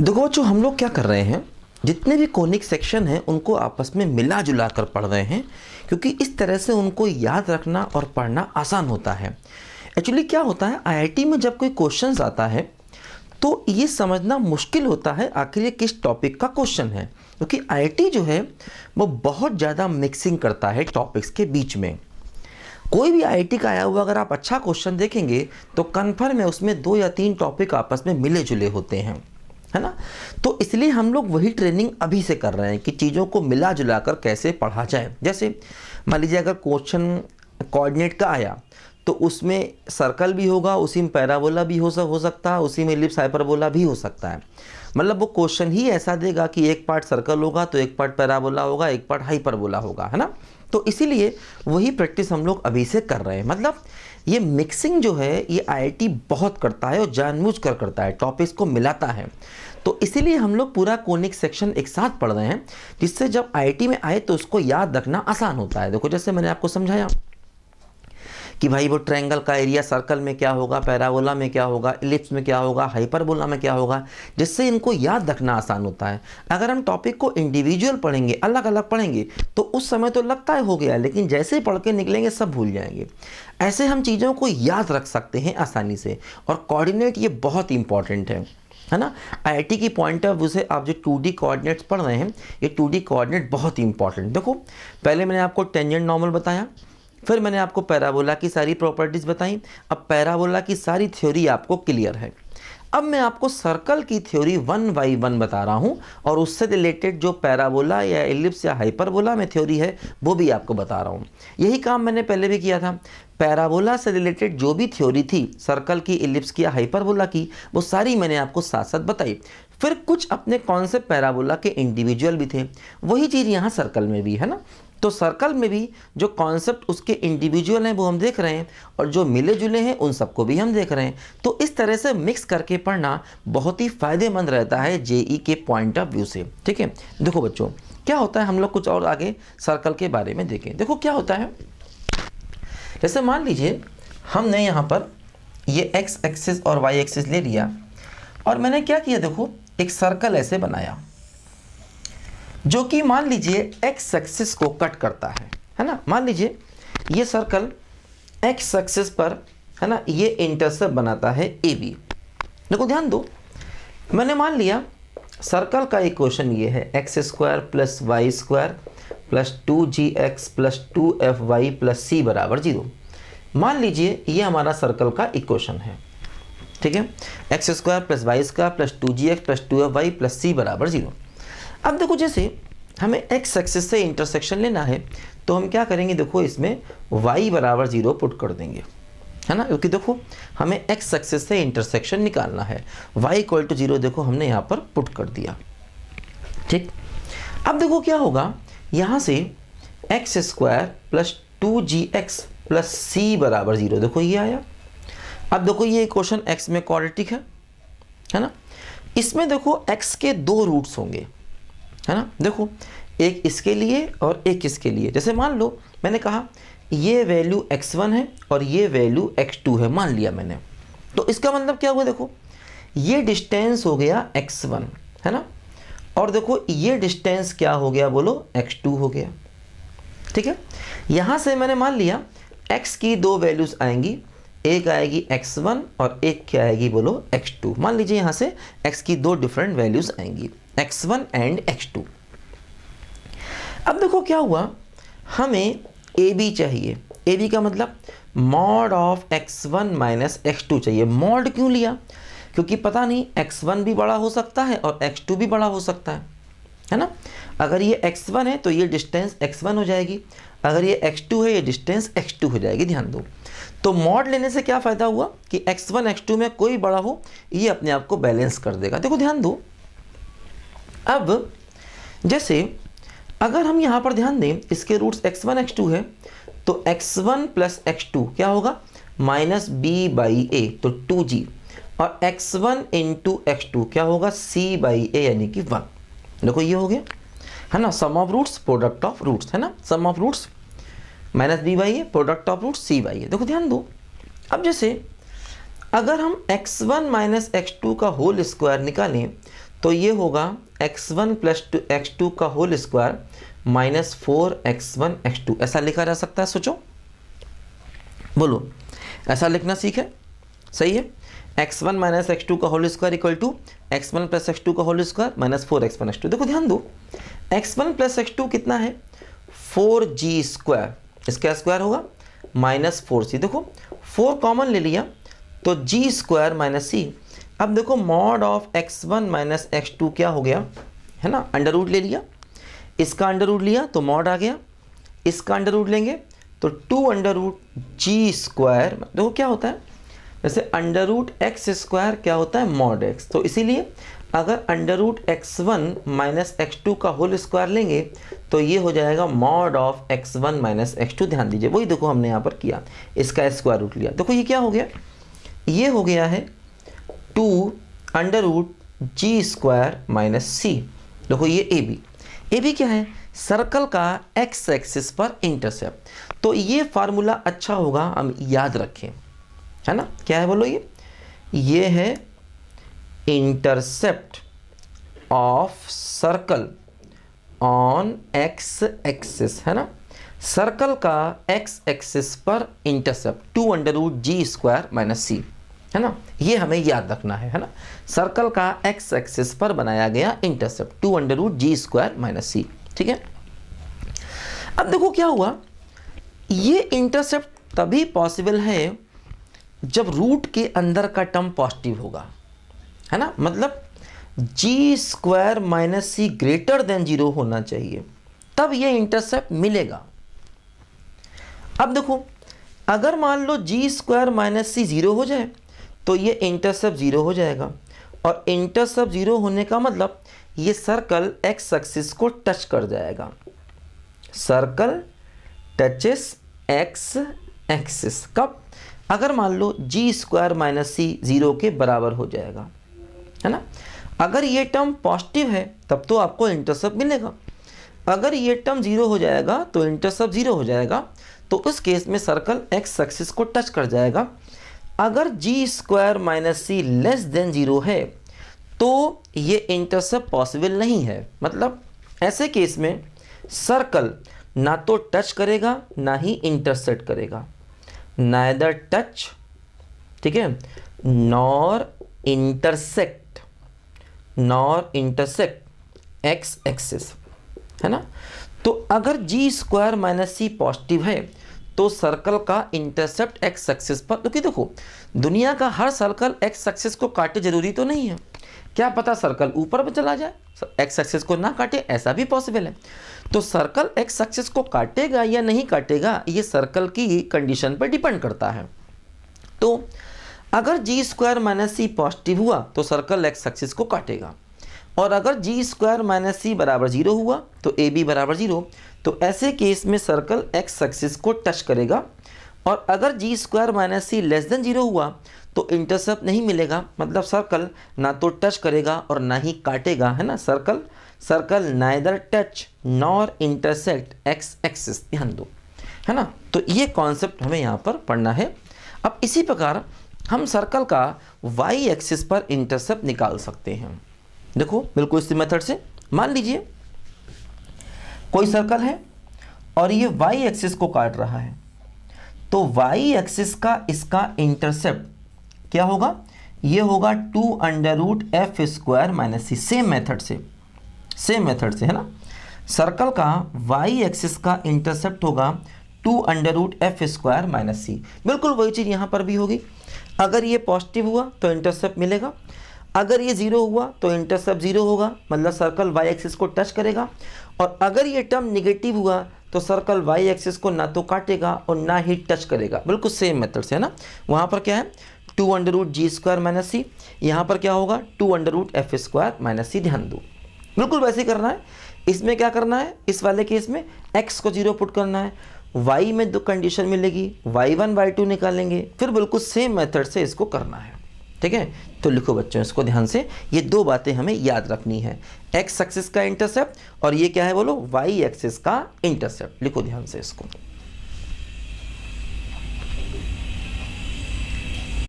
देखो जो हम लोग क्या कर रहे हैं जितने भी कोनिक सेक्शन हैं उनको आपस में मिला जुला कर पढ़ रहे हैं क्योंकि इस तरह से उनको याद रखना और पढ़ना आसान होता है एक्चुअली क्या होता है आईआईटी में जब कोई क्वेश्चन आता है तो ये समझना मुश्किल होता है आखिर ये किस टॉपिक का क्वेश्चन है क्योंकि आईआईटी जो है वो बहुत ज़्यादा मिक्सिंग करता है टॉपिक्स के बीच में कोई भी आई का आया हुआ अगर आप अच्छा क्वेश्चन देखेंगे तो कन्फर्म है उसमें दो या तीन टॉपिक आपस में मिले जुले होते हैं है ना तो इसलिए हम लोग वही ट्रेनिंग अभी से कर रहे हैं कि चीज़ों को मिला जुला कर कैसे पढ़ा जाए जैसे मान लीजिए अगर क्वेश्चन कोऑर्डिनेट का आया तो उसमें सर्कल भी होगा उसी में पैराबोला भी हो, सक, हो सकता है उसी में लिप्स हाइपरबोला भी हो सकता है मतलब वो क्वेश्चन ही ऐसा देगा कि एक पार्ट सर्कल होगा तो एक पार्ट पैराबोला होगा एक पार्ट हाइपरबोला होगा है ना तो इसीलिए वही प्रैक्टिस हम लोग अभी से कर रहे हैं मतलब ये मिक्सिंग जो है ये आईआईटी बहुत करता है और जानबूझ कर करता है टॉपिक्स को मिलाता है तो इसीलिए हम लोग पूरा कोनिक सेक्शन एक साथ पढ़ रहे हैं जिससे जब आईआईटी में आए तो उसको याद रखना आसान होता है देखो जैसे मैंने आपको समझाया कि भाई वो ट्रायंगल का एरिया सर्कल में क्या होगा पैराबोला में क्या होगा इलिप्स में क्या होगा हाइपरबोला में क्या होगा जिससे इनको याद रखना आसान होता है अगर हम टॉपिक को इंडिविजुअल पढ़ेंगे अलग अलग पढ़ेंगे तो उस समय तो लगता है हो गया लेकिन जैसे ही पढ़ के निकलेंगे सब भूल जाएंगे ऐसे हम चीज़ों को याद रख सकते हैं आसानी से और कॉर्डिनेट ये बहुत इंपॉर्टेंट है है ना आईआईटी की पॉइंट ऑफ व्यू से आप जो टू डी कोऑर्डिनेट्स पढ़ रहे हैं ये टू डी कोऑर्डिनेट बहुत ही इंपॉर्टेंट देखो पहले मैंने आपको टेंजेंट नॉर्मल बताया फिर मैंने आपको पैराबोला की सारी प्रॉपर्टीज़ बताई अब पैराबोला की सारी थ्योरी आपको क्लियर है अब मैं आपको सर्कल की थ्योरी वन बाई वन बता रहा हूँ और उससे रिलेटेड जो पैराबोला या एलिप्स या हाइपरबोला में थ्योरी है वो भी आपको बता रहा हूँ यही काम मैंने पहले भी किया था पैराबोला से रिलेटेड जो भी थ्योरी थी सर्कल की एलिप्स की या हाइपरबोला की वो सारी मैंने आपको साथ साथ बताई फिर कुछ अपने कॉन्सेप्ट पैराबोला के इंडिविजुअल भी थे वही चीज़ यहाँ सर्कल में भी है ना तो सर्कल में भी जो कॉन्सेप्ट उसके इंडिविजुअल हैं वो हम देख रहे हैं और जो मिले जुले हैं उन सबको भी हम देख रहे हैं तो इस तरह से मिक्स करके पढ़ना बहुत ही फ़ायदेमंद रहता है जेई e के पॉइंट ऑफ व्यू से ठीक है देखो बच्चों क्या होता है हम लोग कुछ और आगे सर्कल के बारे में देखें देखो क्या होता है जैसे मान लीजिए हमने यहाँ पर ये एक्स एक्सिस और वाई एक्सिस ले लिया और मैंने क्या किया देखो एक सर्कल ऐसे बनाया जो कि मान लीजिए एक्स सक्सेस को कट करता है है ना मान लीजिए ये सर्कल एक्स सक्सेस पर है ना ये इंटरसेप्ट बनाता है ए बी देखो ध्यान दो मैंने मान लिया सर्कल का इक्वेशन ये है x square plus y square plus two g x plus two f y plus c बराबर जीरो मान लीजिए ये हमारा सर्कल का इक्वेशन है ठीक है x square plus y square plus two g x plus two f y plus c बराबर जीरो अब देखो जैसे हमें एक्स एक्सेस से इंटरसेक्शन लेना है तो हम क्या करेंगे देखो इसमें वाई बराबर ज़ीरो पुट कर देंगे है ना क्योंकि देखो हमें एक्स एक्सेस से इंटरसेक्शन निकालना है वाई इक्वल टू जीरो देखो हमने यहाँ पर पुट कर दिया ठीक अब देखो क्या होगा यहाँ से x square plus two g x plus c बराबर ज़ीरो देखो ये आया अब देखो ये क्वेश्चन एक्स में क्वाड्रेटिक है है ना इसमें देखो एक्स के दो रूट्स होंगे है ना देखो एक इसके लिए और एक इसके लिए जैसे मान लो मैंने कहा ये वैल्यू x1 है और ये वैल्यू x2 है मान लिया मैंने तो इसका मतलब क्या हुआ देखो ये डिस्टेंस हो गया x1 है ना और देखो ये डिस्टेंस क्या हो गया बोलो x2 हो गया ठीक है यहाँ से मैंने मान लिया x की दो वैल्यूज़ आएंगी एक आएगी x1 और एक क्या आएगी बोलो x2 मान लीजिए यहाँ से x की दो डिफरेंट वैल्यूज़ आएंगी x1 एंड एक्स अब देखो क्या हुआ हमें ए बी चाहिए ए बी का मतलब mod of x one minus x two चाहिए मॉड क्यों लिया क्योंकि पता नहीं एक्स वन भी बड़ा हो सकता है और एक्स टू भी बड़ा हो सकता है है ना अगर ये एक्स वन है तो ये डिस्टेंस एक्स वन हो जाएगी अगर ये एक्स टू है ये डिस्टेंस एक्स टू हो जाएगी ध्यान दो तो मॉड लेने से क्या फ़ायदा हुआ कि एक्स वन एक्स टू में कोई बड़ा हो ये अपने आप को बैलेंस कर देगा देखो ध्यान दो अब जैसे अगर हम यहाँ पर ध्यान दें इसके रूट्स x1 x2 है तो x1 वन प्लस एक्स क्या होगा माइनस बी बाई ए तो 2g और x1 वन इंटू एक्स क्या होगा c बाई ए यानी कि 1 देखो ये हो गया है ना sum of roots product of roots है ना sum of roots minus b by a product of root c by a देखो ध्यान दो अब जैसे अगर हम x1 वन माइनस एक्स का होल स्क्वायर निकालें तो ये होगा x one plus two x two का whole square minus four x one x two ऐसा लिखा जा सकता है सोचो बोलो ऐसा लिखना सीखे सही है x one minus x two का whole square equal to x one plus x two का whole square minus four x one x two देखो ध्यान दो x one plus x two कितना है फोर जी स्क्वायर इसका स्क्वायर होगा minus four c देखो फोर कॉमन ले लिया तो जी स्क्वायर माइनस सी अब देखो mod of x one minus x two क्या हो गया है ना अंडर रूट ले लिया इसका अंडर रूट लिया तो मॉड आ गया इसका अंडर रूट लेंगे तो two under root g square देखो क्या होता है जैसे अंडर रूट एक्स स्क्वायर क्या होता है मॉड एक्स तो इसीलिए अगर under root x one minus x two का होल स्क्वायर लेंगे तो ये हो जाएगा mod of x one minus x two ध्यान दीजिए वही देखो हमने यहाँ पर किया इसका स्क्वायर रूट लिया देखो ये क्या हो गया ये हो गया है two under root g square minus c देखो ये ए बी ए बी क्या है सर्कल का एक्स एक्सिस पर इंटरसेप्ट तो ये फार्मूला अच्छा होगा हम याद रखें है ना क्या है बोलो ये ये है intercept of circle on x axis है ना सर्कल का एक्स एक्सिस पर intercept two under root g square minus c है ना ये हमें याद रखना है है ना सर्कल का एक्स एक्सिस पर बनाया गया intercept two under root g square minus c ठीक है अब देखो क्या हुआ ये इंटरसेप्ट तभी पॉसिबल है जब रूट के अंदर का टर्म पॉजिटिव होगा है ना मतलब g square minus c greater than zero होना चाहिए तब ये इंटरसेप्ट मिलेगा अब देखो अगर मान लो g square minus c zero हो जाए तो ये इंटरसेप्ट ज़ीरो हो जाएगा और इंटरसेप्ट ज़ीरो होने का मतलब ये सर्कल एक्स एक्सिस को टच कर जाएगा सर्कल टचेस एक्स एक्सिस कब अगर मान लो g square minus c zero के बराबर हो जाएगा है ना अगर ये टर्म पॉजिटिव है तब तो आपको इंटरसेप्ट मिलेगा अगर ये टर्म ज़ीरो हो जाएगा तो इंटरसेप्ट ज़ीरो हो जाएगा तो उस केस में सर्कल एक्स एक्सिस को टच कर जाएगा अगर g square minus c less than zero है तो ये इंटरसेप्ट पॉसिबल नहीं है मतलब ऐसे केस में सर्कल ना तो टच करेगा ना ही इंटरसेप्ट करेगा नायदर टच ठीक है nor intersect nor intersect x axis है ना तो अगर g square minus c positive है तो सर्कल का इंटरसेप्ट एक्स सक्सेस पर क्योंकि देखो दुनिया का हर सर्कल एक्स सक्सेस को काटे जरूरी तो नहीं है क्या पता सर्कल ऊपर पर चला जाए एक्स सक्सेस को ना काटे ऐसा भी पॉसिबल है तो सर्कल एक्स सक्सेस को काटेगा या नहीं काटेगा ये सर्कल की कंडीशन पर डिपेंड करता है तो अगर g square minus c positive हुआ तो सर्कल एक्स सक्सेस को काटेगा और अगर जी स्क्वायर माइनस सी बराबर जीरो हुआ तो ए बी बराबर जीरो तो ऐसे केस में सर्कल एक्स सक्सेस को टच करेगा और अगर g square minus c less than zero हुआ तो इंटरसेप्ट नहीं मिलेगा मतलब सर्कल ना तो टच करेगा और ना ही काटेगा है ना circle circle neither touch nor intersect x axis ध्यान दो है ना तो ये कॉन्सेप्ट हमें यहाँ पर पढ़ना है अब इसी प्रकार हम सर्कल का वाई एक्सिस पर इंटरसेप्ट निकाल सकते हैं देखो बिल्कुल इसी मेथड से मान लीजिए कोई सर्कल है और ये वाई एक्सिस को काट रहा है तो वाई एक्सिस का इसका इंटरसेप्ट क्या होगा ये होगा two under root f square minus c same method से सेम मेथड से है ना सर्कल का वाई एक्सिस का इंटरसेप्ट होगा two under root f square minus c बिल्कुल वही चीज़ यहां पर भी होगी अगर ये पॉजिटिव हुआ तो इंटरसेप्ट मिलेगा अगर ये ज़ीरो हुआ तो इंटरसेप्ट ज़ीरो होगा मतलब सर्कल वाई एक्सिस को टच करेगा और अगर ये टर्म निगेटिव हुआ तो सर्कल वाई एक्सिस को ना तो काटेगा और ना ही टच करेगा बिल्कुल सेम मेथड से है ना वहाँ पर क्या है two under root g square minus c यहाँ पर क्या होगा two under root f square minus c ध्यान दो बिल्कुल वैसे ही करना है इसमें क्या करना है इस वाले केस में एक्स को जीरो पुट करना है वाई में दो कंडीशन मिलेगी वाई वन वाई टू निकालेंगे फिर बिल्कुल सेम मेथड से इसको करना है ठीक है तो लिखो बच्चों इसको ध्यान से ये दो बातें हमें याद रखनी है एक्स एक्सिस का इंटरसेप्ट और ये क्या है बोलो वाई एक्सिस का इंटरसेप्ट लिखो ध्यान से इसको